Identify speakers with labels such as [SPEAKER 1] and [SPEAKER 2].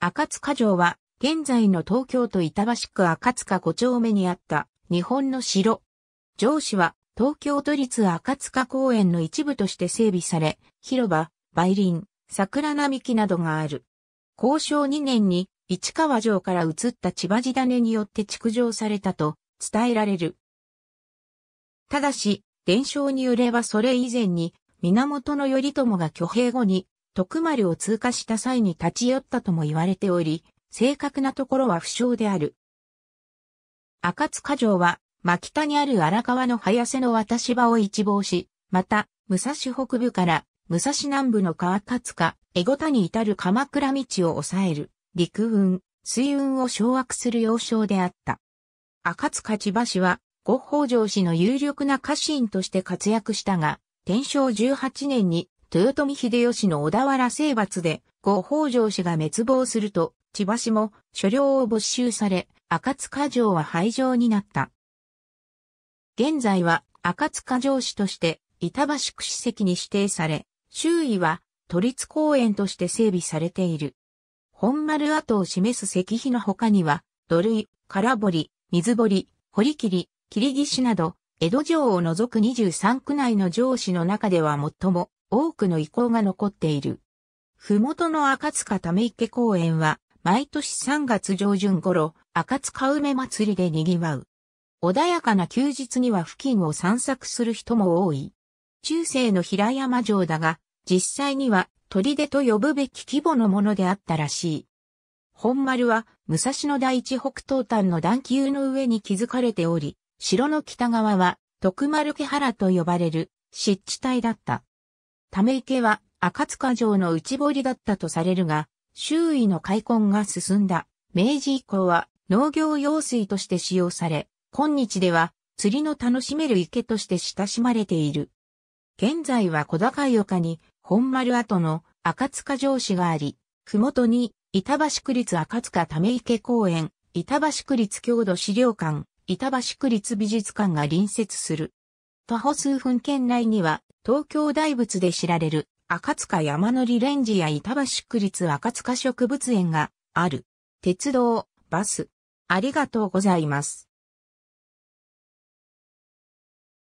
[SPEAKER 1] 赤塚城は、現在の東京都板橋区赤塚五丁目にあった日本の城。城市は東京都立赤塚公園の一部として整備され、広場、梅林、桜並木などがある。交渉2年に市川城から移った千葉地種によって築城されたと伝えられる。ただし、伝承によればそれ以前に源頼朝が挙兵後に徳丸を通過した際に立ち寄ったとも言われており、正確なところは不詳である。赤塚城は、牧田にある荒川の早瀬の渡し場を一望し、また、武蔵北部から武蔵南部の川勝か、江古田に至る鎌倉道を抑える、陸運、水運を掌握する要衝であった。赤塚千葉市は、五宝城氏の有力な家臣として活躍したが、天正18年に豊臣秀吉の小田原征伐で、後北条氏が滅亡すると、千葉氏も所領を没収され、赤塚城は廃城になった。現在は赤塚城市として板橋区史跡に指定され、周囲は都立公園として整備されている。本丸跡を示す石碑の他には、土塁、空堀、水堀、堀切、切り岸など、江戸城を除く23区内の城市の中では最も多くの遺構が残っている。ふもとの赤塚ため池公園は、毎年3月上旬頃、赤塚梅祭りで賑わう。穏やかな休日には付近を散策する人も多い。中世の平山城だが、実際には砦と呼ぶべき規模のものであったらしい。本丸は武蔵野第一北東端の段丘の上に築かれており、城の北側は徳丸家原と呼ばれる湿地帯だった。ため池は赤塚城の内堀だったとされるが、周囲の開墾が進んだ明治以降は農業用水として使用され、今日では釣りの楽しめる池として親しまれている。現在は小高い丘に本丸跡の赤塚城市があり、ふもとに板橋区立赤塚ため池公園、板橋区立郷土資料館、板橋区立美術館が隣接する。徒歩数分圏内には、東京大仏で知られる、赤塚山のリレンジや板橋区立赤塚植物園がある。鉄道、バス。ありがとうございます。